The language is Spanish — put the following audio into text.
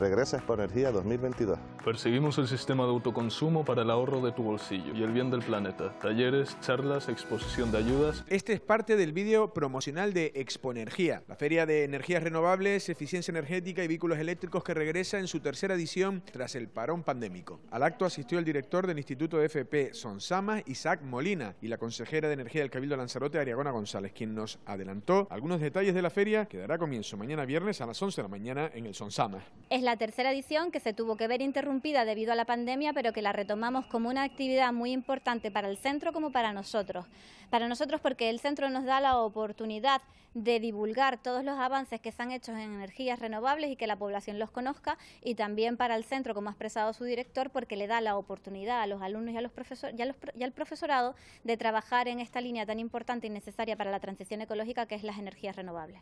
Regresa Expo Energía 2022. Perseguimos el sistema de autoconsumo para el ahorro de tu bolsillo y el bien del planeta. Talleres, charlas, exposición de ayudas. Este es parte del vídeo promocional de Expo Energía, la feria de energías renovables, eficiencia energética y vehículos eléctricos que regresa en su tercera edición tras el parón pandémico. Al acto asistió el director del Instituto de FP Sonsama, Isaac Molina, y la consejera de Energía del Cabildo Lanzarote, Ariagona González, quien nos adelantó algunos detalles de la feria que dará comienzo mañana viernes a las 11 de la mañana en el Sonsama la tercera edición que se tuvo que ver interrumpida debido a la pandemia, pero que la retomamos como una actividad muy importante para el centro como para nosotros. Para nosotros porque el centro nos da la oportunidad de divulgar todos los avances que se han hecho en energías renovables y que la población los conozca y también para el centro, como ha expresado su director, porque le da la oportunidad a los alumnos y, a los profesores y, al profesorado de trabajar en esta línea tan importante y necesaria para la transición ecológica que es las energías renovables.